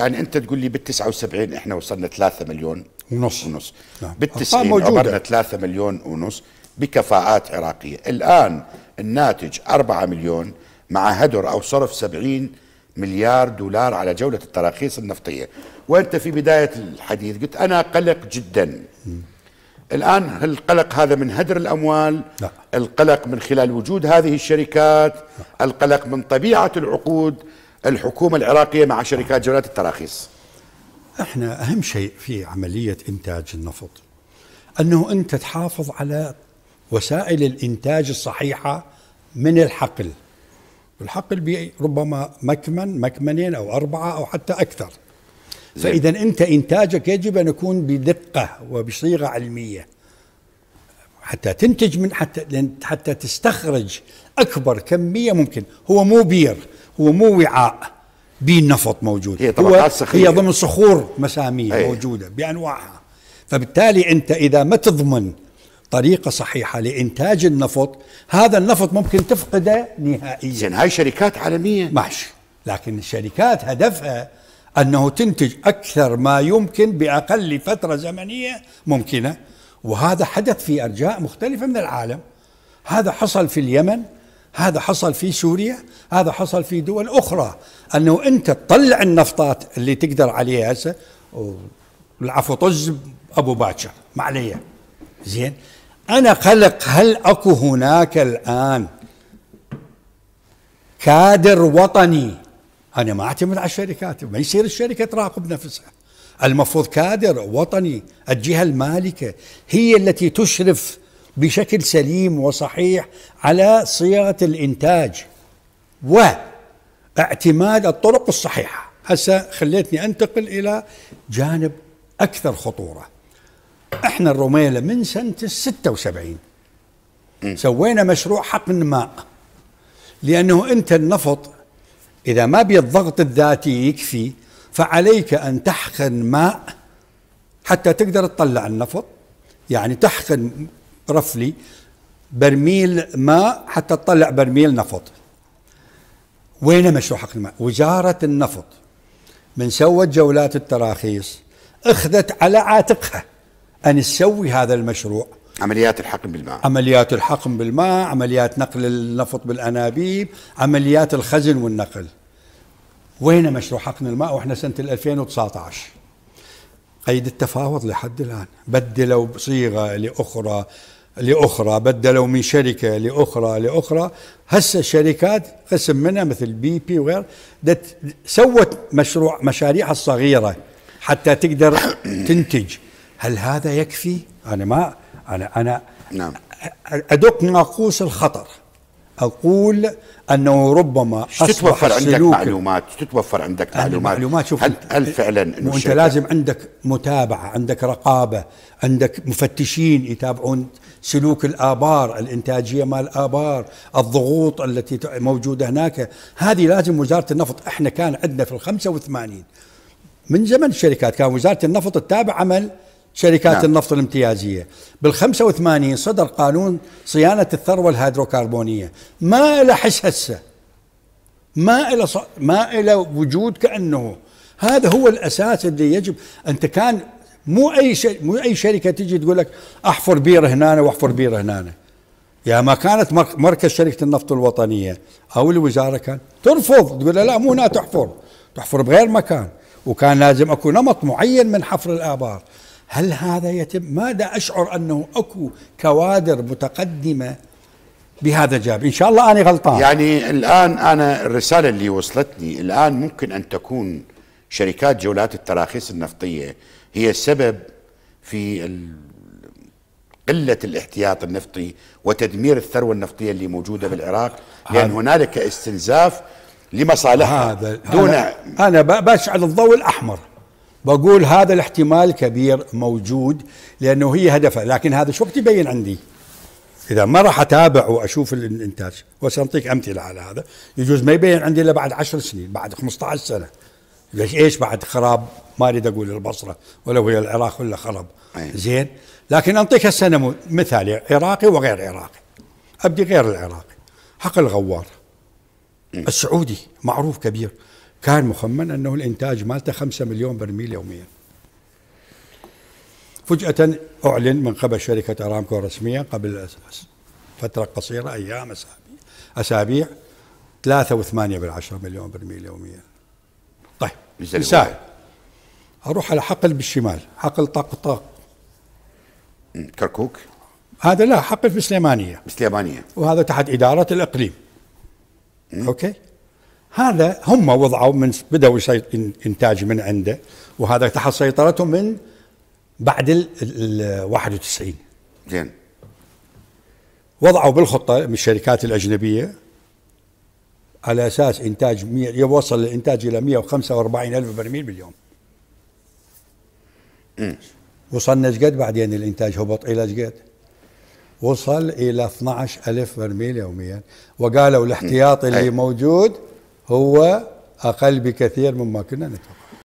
يعني انت تقول لي بال 79 احنا وصلنا 3 مليون ونص ونص نعم. بال 90 عبرنا 3 مليون ونص بكفاءات عراقيه، الان الناتج 4 مليون مع هدر او صرف 70 مليار دولار على جوله التراخيص النفطيه، وانت في بدايه الحديث قلت انا قلق جدا. م. الان القلق هذا من هدر الاموال لا. القلق من خلال وجود هذه الشركات لا. القلق من طبيعه العقود الحكومة العراقية مع شركات جولات التراخيص احنا أهم شيء في عملية إنتاج النفط أنه أنت تحافظ على وسائل الإنتاج الصحيحة من الحقل الحقل ربما مكمن مكمنين أو أربعة أو حتى أكثر فإذا أنت إنتاجك يجب أن يكون بدقة وبصيغة علمية حتى تنتج من حتى حتى تستخرج اكبر كميه ممكن هو مو بير هو مو وعاء بيه نفط موجود هي طبقات صخرية هي ضمن صخور مسامية أيه. موجودة بأنواعها فبالتالي أنت إذا ما تضمن طريقة صحيحة لإنتاج النفط هذا النفط ممكن تفقده نهائيا زين هاي شركات عالمية ماشي لكن الشركات هدفها أنه تنتج أكثر ما يمكن بأقل فترة زمنية ممكنة وهذا حدث في أرجاء مختلفة من العالم هذا حصل في اليمن هذا حصل في سوريا هذا حصل في دول أخرى أنه أنت تطلع النفطات اللي تقدر عليها هسه والعفو طز أبو باكر ما عليها زين أنا قلق هل أكو هناك الآن كادر وطني أنا ما أعتمد على الشركات ما يصير الشركة تراقب نفسها المفروض كادر وطني الجهة المالكة هي التي تشرف بشكل سليم وصحيح على صيغه الانتاج واعتماد الطرق الصحيحه هسه خليتني انتقل الى جانب اكثر خطوره احنا الرميله من سنه ال 76 سوينا مشروع حقن ماء لانه انت النفط اذا ما بالضغط الذاتي يكفي فعليك ان تحقن ماء حتى تقدر تطلع النفط يعني تحقن رفلي برميل ماء حتى تطلع برميل نفط وين مشروع حق الماء وزارة النفط من سوت جولات التراخيص اخذت على عاتقها ان تسوي هذا المشروع عمليات الحقن بالماء عمليات الحقن بالماء عمليات نقل النفط بالانابيب عمليات الخزن والنقل وين مشروع حقن الماء واحنا سنه 2019 قيد التفاوض لحد الان بدلوا صيغه لاخرى لأخرى بدلوا من شركة لأخرى لأخرى هسه الشركات قسم منها مثل بي بي وغير سوت مشروع مشاريعها الصغيرة حتى تقدر تنتج هل هذا يكفي؟ أنا ما أنا أنا نعم. أدق ناقوس الخطر أقول أنه ربما تتوفر عندك معلومات تتوفر عندك معلومات معلومات شوف هل, هل إيه، فعلا إنه وأنت لازم عندك متابعة عندك رقابة عندك مفتشين يتابعون سلوك الآبار الإنتاجية مال الآبار الضغوط التي موجودة هناك هذه لازم وزارة النفط إحنا كان عندنا في ال85 من زمن الشركات كان وزارة النفط تتابع عمل شركات نعم. النفط الامتيازية بال 85 صدر قانون صيانة الثروة الهيدروكربونية ما له حس هسه ما له ص... ما له وجود كأنه هذا هو الأساس اللي يجب أنت كان مو أي ش... مو أي شركة تجي تقول لك أحفر بير هنا وأحفر بير هنا يا ما كانت مركز شركة النفط الوطنية أو الوزارة كان ترفض تقول لا مو هنا تحفر تحفر بغير مكان وكان لازم اكو نمط معين من حفر الآبار هل هذا يتم؟ ماذا أشعر أنه أكو كوادر متقدمة بهذا الجانب إن شاء الله أنا غلطان يعني الآن أنا الرسالة اللي وصلتني الآن ممكن أن تكون شركات جولات التراخيص النفطية هي السبب في قلة الاحتياط النفطي وتدمير الثروة النفطية اللي موجودة بالعراق لأن هنالك استنزاف لمصالحها دون أنا, أنا بشعل الضوء الأحمر بقول هذا الاحتمال كبير موجود لانه هي هدفها لكن هذا شو بتبين عندي اذا ما راح اتابع واشوف الانتاج وسأعطيك امثله على هذا يجوز ما يبين عندي الا بعد 10 سنين بعد 15 سنه ليش ايش بعد خراب ما اريد اقول البصره ولو هي العراق ولا خراب زين لكن اعطيك هسه مثال عراقي وغير عراقي ابدي غير العراقي حق الغوار السعودي معروف كبير كان مخمن أنه الإنتاج مالته 5 مليون برميل يوميا فجأة أعلن من قبل شركة أرامكو رسميا قبل فترة قصيرة أيام أسابيع أسابيع 3.8 بالعشرة مليون برميل يوميا طيب مثال أروح على حقل بالشمال حقل طاق طاق كركوك هذا لا حقل في سليمانية سليمانية وهذا تحت إدارة الإقليم أوكي هذا هم وضعوا من بدأوا إنتاج من عنده وهذا تحت سيطرتهم من بعد ال, 91 زين وضعوا بالخطة من الشركات الأجنبية على أساس إنتاج يوصل الإنتاج إلى 145 ألف برميل باليوم وصلنا شقد بعدين الإنتاج هبط إلى شقد وصل إلى 12 ألف برميل يوميا وقالوا الاحتياطي اللي موجود هو أقل بكثير مما كنا نتوقع